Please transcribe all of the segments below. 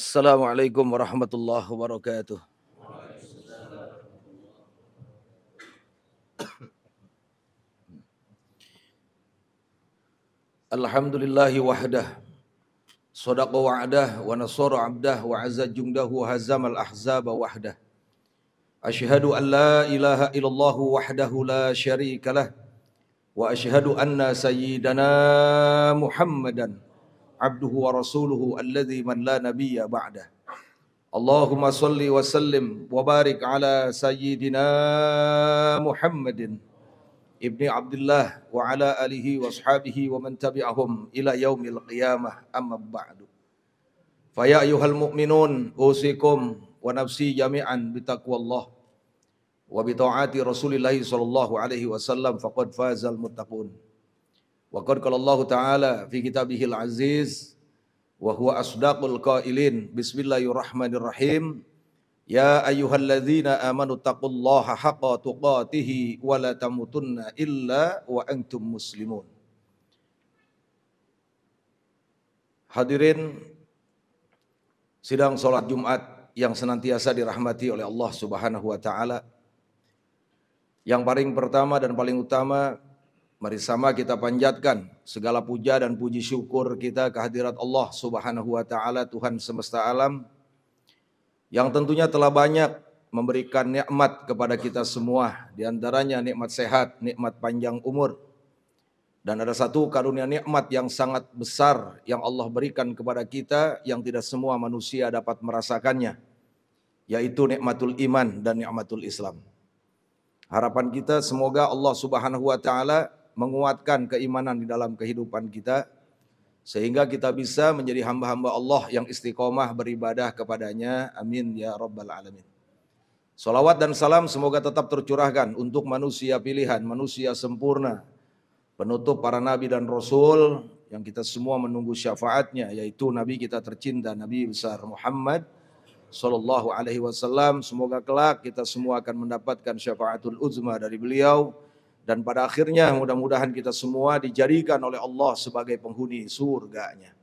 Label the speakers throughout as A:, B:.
A: السلام عليكم ورحمة الله وبركاته الحمد لله وحده صدق وعده ونصر عبده وعز جنده وهزم الأحزاب وحده أشهد أن لا إله إلا الله وحده لا شريك له وأشهد أن سيدنا محمدًا عبده ورسوله الذي من لا نبي بعده اللهم صل وسلم وبارك على سيدنا محمد ابن عبد الله وعلى آله وأصحابه ومن تبعهم إلى يوم القيامة أما بعد فيا أيها المؤمنون أوصيكم ونفسي جميعا بتقوى الله وبطاعة رسول الله صلى الله عليه وسلم فقد فاز المتقون Wa qad qala Allah taala fi kitabihil aziz wa huwa asdaqul qailin. Bismillahirrahmanirrahim. Ya ayyuhalladzina amanu taqullaha haqqa tuqatih wa la tamutunna illa wa antum muslimun. Hadirin sidang salat Jumat yang senantiasa dirahmati oleh Allah Subhanahu wa taala. Yang paling pertama dan paling utama Mari sama kita panjatkan segala puja dan puji syukur kita kehadirat Allah Subhanahu wa taala Tuhan semesta alam yang tentunya telah banyak memberikan nikmat kepada kita semua di antaranya nikmat sehat, nikmat panjang umur. Dan ada satu karunia nikmat yang sangat besar yang Allah berikan kepada kita yang tidak semua manusia dapat merasakannya yaitu nikmatul iman dan nikmatul Islam. Harapan kita semoga Allah Subhanahu wa taala menguatkan keimanan di dalam kehidupan kita sehingga kita bisa menjadi hamba-hamba Allah yang istiqomah beribadah kepadanya. Amin ya rabbal alamin. Salawat dan salam semoga tetap tercurahkan untuk manusia pilihan, manusia sempurna, penutup para nabi dan rasul yang kita semua menunggu syafaatnya yaitu nabi kita tercinta nabi besar Muhammad sallallahu alaihi wasallam semoga kelak kita semua akan mendapatkan syafaatul uzma dari beliau dan pada akhirnya mudah-mudahan kita semua dijadikan oleh Allah sebagai penghuni surganya.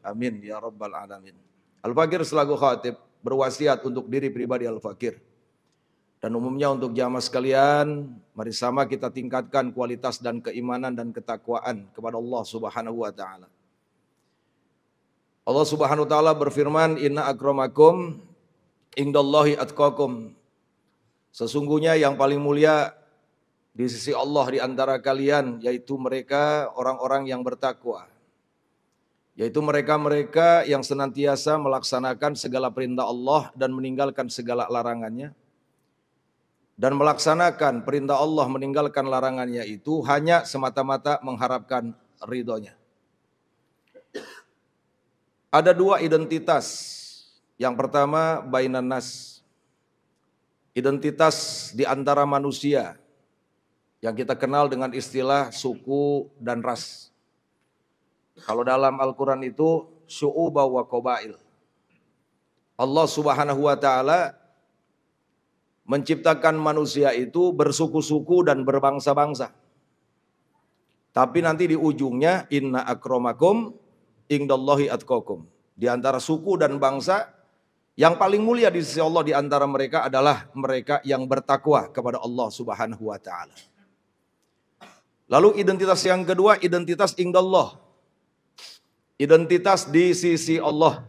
A: Amin ya rabbal alamin. Al-Fakir selaku khatib berwasiat untuk diri pribadi Al-Fakir. Dan umumnya untuk jamaah sekalian, mari sama kita tingkatkan kualitas dan keimanan dan ketakwaan kepada Allah Subhanahu wa taala. Allah Subhanahu wa taala berfirman, "Inna akramakum indallahi atqakum." Sesungguhnya yang paling mulia di sisi Allah di antara kalian yaitu mereka orang-orang yang bertakwa yaitu mereka-mereka yang senantiasa melaksanakan segala perintah Allah dan meninggalkan segala larangannya dan melaksanakan perintah Allah meninggalkan larangannya itu hanya semata-mata mengharapkan ridhonya ada dua identitas yang pertama bainan nas identitas di antara manusia yang kita kenal dengan istilah suku dan ras. Kalau dalam Al-Quran itu syu'uba wa qabail. Allah subhanahu wa ta'ala menciptakan manusia itu bersuku-suku dan berbangsa-bangsa. Tapi nanti di ujungnya inna akromakum ingdallahi atkokum. Di antara suku dan bangsa yang paling mulia di sisi Allah di antara mereka adalah mereka yang bertakwa kepada Allah subhanahu wa ta'ala. Lalu identitas yang kedua, identitas indallah. Identitas di sisi Allah.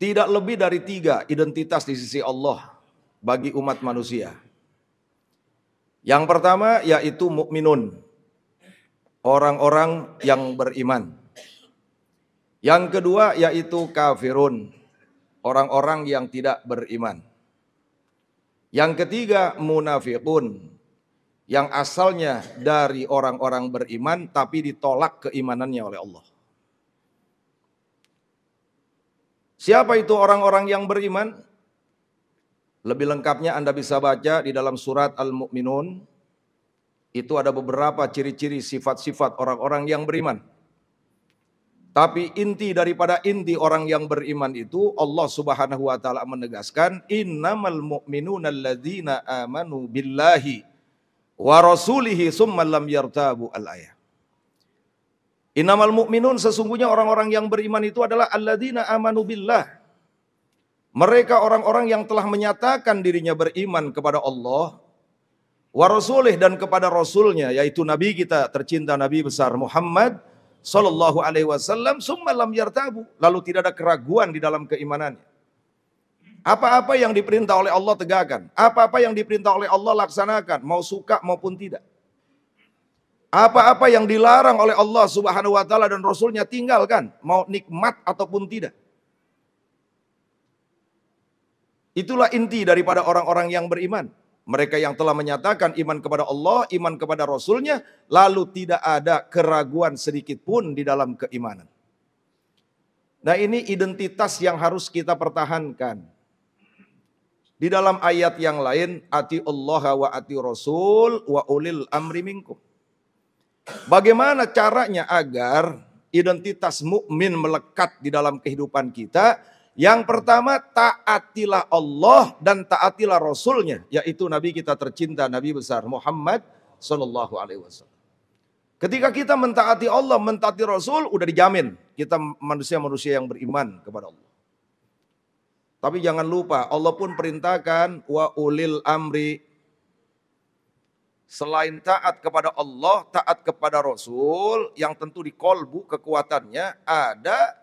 A: Tidak lebih dari tiga identitas di sisi Allah bagi umat manusia. Yang pertama yaitu mukminun, orang-orang yang beriman. Yang kedua yaitu kafirun, orang-orang yang tidak beriman. Yang ketiga munafikun yang asalnya dari orang-orang beriman tapi ditolak keimanannya oleh Allah. Siapa itu orang-orang yang beriman? Lebih lengkapnya Anda bisa baca di dalam surat Al-Mu'minun. Itu ada beberapa ciri-ciri sifat-sifat orang-orang yang beriman. Tapi inti daripada inti orang yang beriman itu Allah Subhanahu wa taala menegaskan innamal mu'minuna alladzina amanu billahi wa rasulihi summa lam yartabu al ayah. Innamal mu'minun sesungguhnya orang-orang yang beriman itu adalah alladzina amanu billah. Mereka orang-orang yang telah menyatakan dirinya beriman kepada Allah wa rasulih dan kepada rasulnya yaitu nabi kita tercinta nabi besar Muhammad sallallahu alaihi wasallam summa lam yartabu lalu tidak ada keraguan di dalam keimanannya apa-apa yang diperintah oleh Allah tegakkan. Apa-apa yang diperintah oleh Allah laksanakan. Mau suka maupun tidak. Apa-apa yang dilarang oleh Allah subhanahu wa ta'ala dan Rasulnya tinggalkan. Mau nikmat ataupun tidak. Itulah inti daripada orang-orang yang beriman. Mereka yang telah menyatakan iman kepada Allah, iman kepada Rasulnya, lalu tidak ada keraguan sedikit pun di dalam keimanan. Nah ini identitas yang harus kita pertahankan. Di dalam ayat yang lain, ati Allah wa ati Rasul wa ulil amri minkum. Bagaimana caranya agar identitas mukmin melekat di dalam kehidupan kita? Yang pertama taatilah Allah dan taatilah Rasulnya, yaitu Nabi kita tercinta, Nabi besar Muhammad Shallallahu Alaihi Wasallam. Ketika kita mentaati Allah, mentaati Rasul, udah dijamin kita manusia-manusia yang beriman kepada Allah. Tapi jangan lupa Allah pun perintahkan wa ulil amri. Selain taat kepada Allah, taat kepada Rasul yang tentu di kolbu kekuatannya ada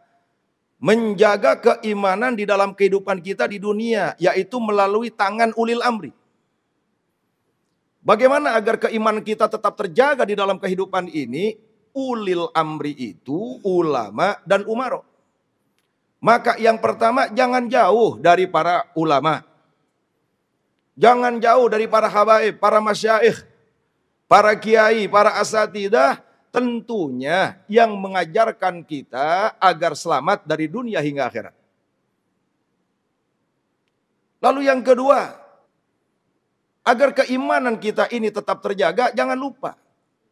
A: menjaga keimanan di dalam kehidupan kita di dunia yaitu melalui tangan ulil amri. Bagaimana agar keimanan kita tetap terjaga di dalam kehidupan ini? Ulil amri itu ulama dan umaro. Maka yang pertama jangan jauh dari para ulama. Jangan jauh dari para habaib, para masyaikh, para kiai, para asatidah. Tentunya yang mengajarkan kita agar selamat dari dunia hingga akhirat. Lalu yang kedua, agar keimanan kita ini tetap terjaga, jangan lupa.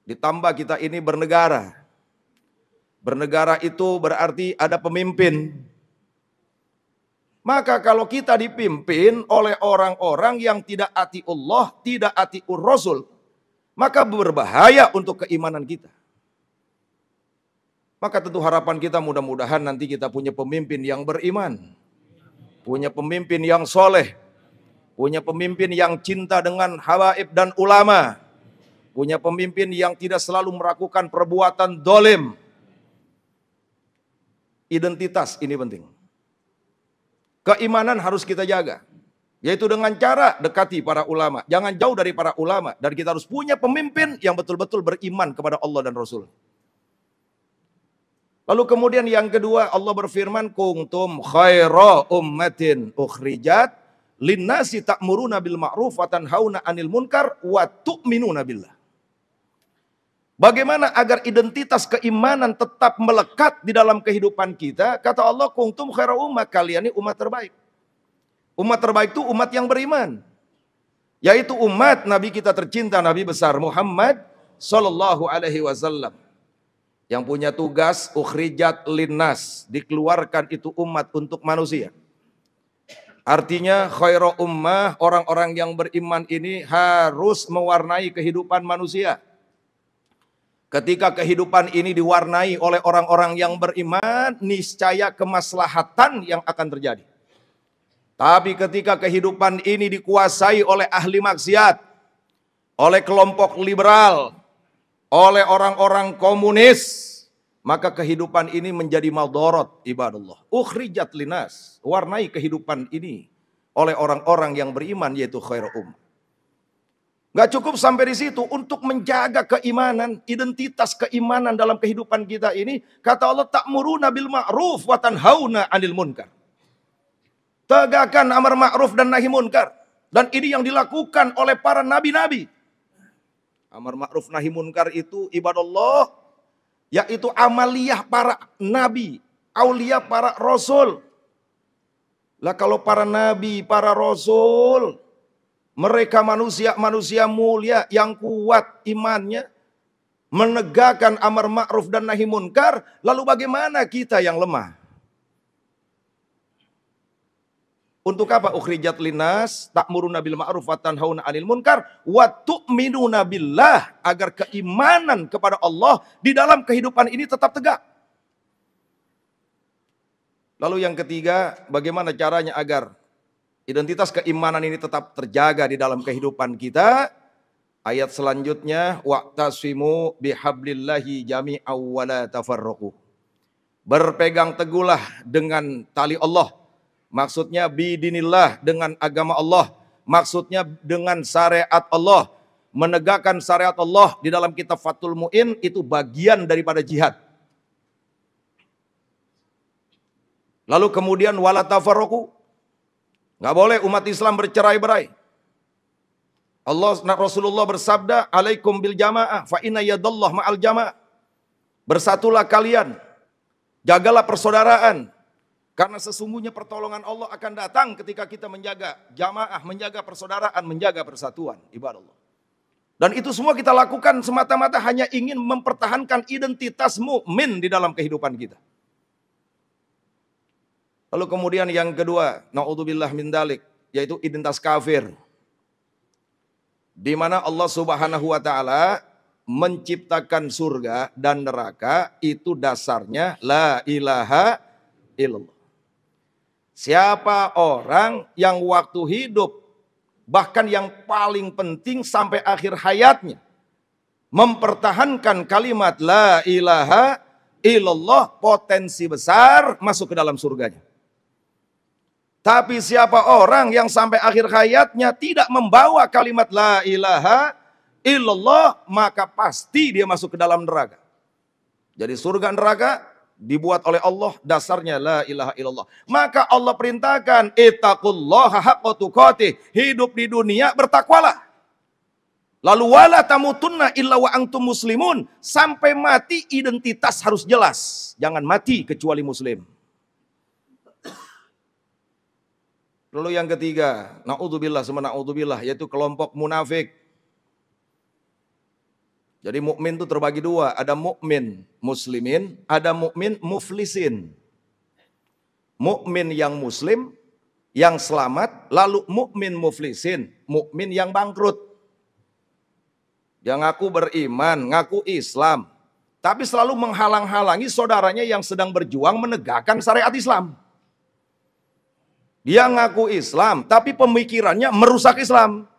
A: Ditambah kita ini bernegara. Bernegara itu berarti ada pemimpin. Maka kalau kita dipimpin oleh orang-orang yang tidak ati Allah, tidak ati Rasul, maka berbahaya untuk keimanan kita. Maka tentu harapan kita mudah-mudahan nanti kita punya pemimpin yang beriman. Punya pemimpin yang soleh. Punya pemimpin yang cinta dengan hawaib dan ulama. Punya pemimpin yang tidak selalu melakukan perbuatan dolim. Identitas ini penting. Keimanan harus kita jaga. Yaitu dengan cara dekati para ulama. Jangan jauh dari para ulama. Dan kita harus punya pemimpin yang betul-betul beriman kepada Allah dan Rasul. Lalu kemudian yang kedua Allah berfirman kuntum khaira ummatin ukhrijat linnasi ta'muruna bil ma'ruf wa tanhauna 'anil munkar wa tu'minuna billah. Bagaimana agar identitas keimanan tetap melekat di dalam kehidupan kita? Kata Allah, kuntum khaira umat, kalian ini umat terbaik. Umat terbaik itu umat yang beriman. Yaitu umat Nabi kita tercinta, Nabi besar Muhammad Sallallahu Alaihi Wasallam. Yang punya tugas, ukhrijat linnas, dikeluarkan itu umat untuk manusia. Artinya khairu ummah, orang-orang yang beriman ini harus mewarnai kehidupan manusia Ketika kehidupan ini diwarnai oleh orang-orang yang beriman, niscaya kemaslahatan yang akan terjadi. Tapi ketika kehidupan ini dikuasai oleh ahli maksiat, oleh kelompok liberal, oleh orang-orang komunis, maka kehidupan ini menjadi maldorot ibadullah. Ukhrijat linas, warnai kehidupan ini oleh orang-orang yang beriman yaitu khairul ummah. Gak cukup sampai di situ untuk menjaga keimanan, identitas keimanan dalam kehidupan kita ini. Kata Allah, tak muruna bil ma'ruf wa tanhauna anil munkar. Tegakkan amar ma'ruf dan nahi munkar. Dan ini yang dilakukan oleh para nabi-nabi. Amar ma'ruf nahi munkar itu ibadah Allah Yaitu amaliyah para nabi, aulia para rasul. Lah kalau para nabi, para rasul, mereka manusia-manusia mulia yang kuat imannya, menegakkan amar ma'ruf dan nahi munkar, lalu bagaimana kita yang lemah? Untuk apa ukhrijat linas ta'muruna bil ma'ruf wa tanhauna 'anil munkar wa tu'minuna billah agar keimanan kepada Allah di dalam kehidupan ini tetap tegak. Lalu yang ketiga, bagaimana caranya agar identitas keimanan ini tetap terjaga di dalam kehidupan kita. Ayat selanjutnya Waktasimu bihablillahi jami awwala Berpegang teguhlah dengan tali Allah. Maksudnya bidinillah dengan agama Allah. Maksudnya dengan syariat Allah. Menegakkan syariat Allah di dalam kitab Fatul Mu'in itu bagian daripada jihad. Lalu kemudian wala Nggak boleh umat Islam bercerai-berai. Allah Rasulullah bersabda, "Alaikum bil jamaah fa inna yadallah ma'al jamaah." Bersatulah kalian. Jagalah persaudaraan. Karena sesungguhnya pertolongan Allah akan datang ketika kita menjaga jamaah, menjaga persaudaraan, menjaga persatuan. Ibadah Allah. Dan itu semua kita lakukan semata-mata hanya ingin mempertahankan identitasmu min di dalam kehidupan kita. Lalu kemudian yang kedua, naudzubillah min dalik, yaitu identitas kafir. Di mana Allah Subhanahu wa taala menciptakan surga dan neraka itu dasarnya la ilaha illallah. Siapa orang yang waktu hidup bahkan yang paling penting sampai akhir hayatnya mempertahankan kalimat la ilaha illallah potensi besar masuk ke dalam surganya. Tapi siapa orang yang sampai akhir hayatnya tidak membawa kalimat la ilaha illallah, maka pasti dia masuk ke dalam neraka. Jadi surga neraka dibuat oleh Allah dasarnya la ilaha illallah. Maka Allah perintahkan ittaqullaha haqqa tuqatih. Hidup di dunia bertakwalah. Lalu wala tamutunna illa wa antum muslimun. Sampai mati identitas harus jelas. Jangan mati kecuali muslim. Lalu yang ketiga, naudzubillah semena naudzubillah yaitu kelompok munafik. Jadi mukmin itu terbagi dua, ada mukmin muslimin, ada mukmin muflisin. Mukmin yang muslim yang selamat, lalu mukmin muflisin, mukmin yang bangkrut. Yang ngaku beriman, ngaku Islam, tapi selalu menghalang-halangi saudaranya yang sedang berjuang menegakkan syariat Islam. Dia ngaku Islam, tapi pemikirannya merusak Islam.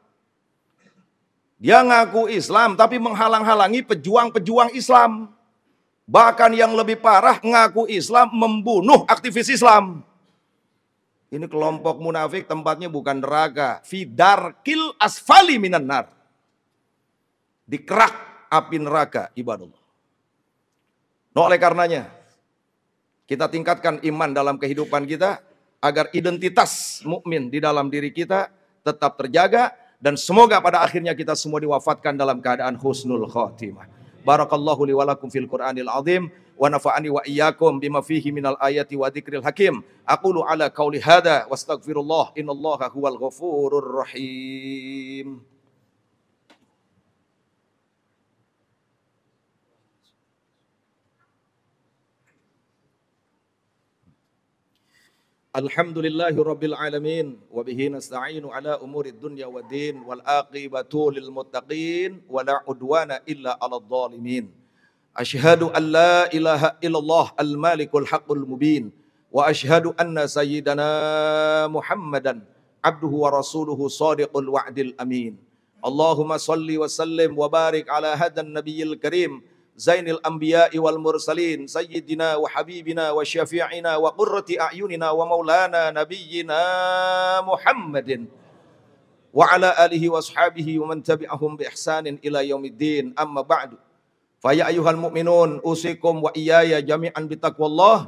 A: Dia ngaku Islam, tapi menghalang-halangi pejuang-pejuang Islam. Bahkan yang lebih parah, ngaku Islam membunuh aktivis Islam. Ini kelompok munafik tempatnya bukan neraka. Fidar kill asfali minan nar. Dikerak api neraka, ibadullah. No, nah, oleh karenanya, kita tingkatkan iman dalam kehidupan kita, agar identitas mukmin di dalam diri kita tetap terjaga dan semoga pada akhirnya kita semua diwafatkan dalam keadaan husnul khotimah. Barakallahu li walakum fil Qur'anil azim wa nafa'ani wa iyyakum bima fihi minal ayati wa dzikril hakim. Aqulu ala qauli hada wastaghfirullah innallaha huwal ghafurur rahim. الحمد لله رب العالمين وبه نستعين على أمور الدنيا والدين والآقبة للمتقين ولا عدوان إلا على الظالمين أشهد أن لا إله إلا الله المالك الحق المبين وأشهد أن سيدنا محمدا عبده ورسوله صادق الوعد الأمين اللهم صل وسلم وبارك على هذا النبي الكريم زين الأنبياء والمرسلين سيدنا وحبيبنا وشفيعنا وقرة أعيننا ومولانا نبينا محمد وعلى آله وأصحابه ومن تبعهم بإحسان إلى يوم الدين أما بعد فيا أيها المؤمنون أوصيكم وإياي جميعا بتقوى الله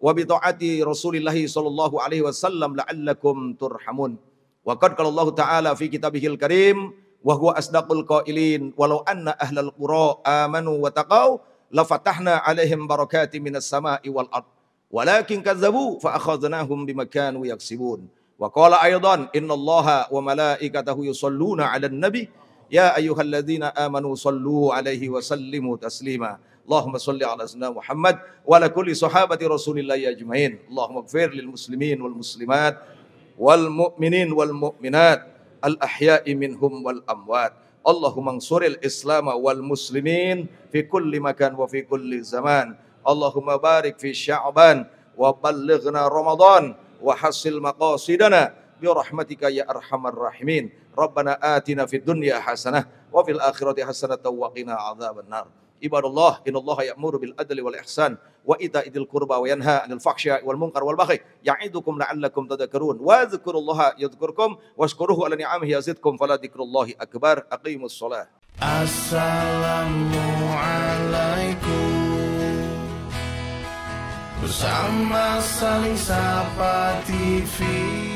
A: وبطاعة رسول الله صلى الله عليه وسلم لعلكم ترحمون وقد قال الله تعالى في كتابه الكريم wa huwa asdaqul qailin walau anna ahlal qura amanu wa taqau lafatahna alaihim barakati minas sama'i wal ard walakin kazzabu fa akhadnahum bima kanu yaksibun wa qala aidan innallaha wa malaikatahu yusalluna 'alan nabi ya ayyuhalladzina amanu sallu 'alaihi wa sallimu taslima اللهم صل على سيدنا محمد وعلى كل صحابة رسول الله أجمعين اللهم اغفر للمسلمين والمسلمات والمؤمنين والمؤمنات al-ahya'i minhum wal amwat. Allahumma ansuril Islam wal muslimin fi kulli makan wa fi kulli zaman. Allahumma barik fi Sya'ban wa ballighna Ramadan wa hasil maqasidana bi rahmatika ya arhamar rahimin. Rabbana atina fid dunya hasanah wa fil akhirati hasanah wa qina adzabannar. عباد الله إن الله يأمر بالعدل والإحسان وإيتاء ذي القربى وينهى عن الفحشاء والمنكر والبغي يعظكم لعلكم تذكرون واذكروا الله يذكركم واشكروه على نعمه يزدكم فلا ذكر الله أكبر أقيموا الصلاة السلام عليكم bersama saling sapa TV.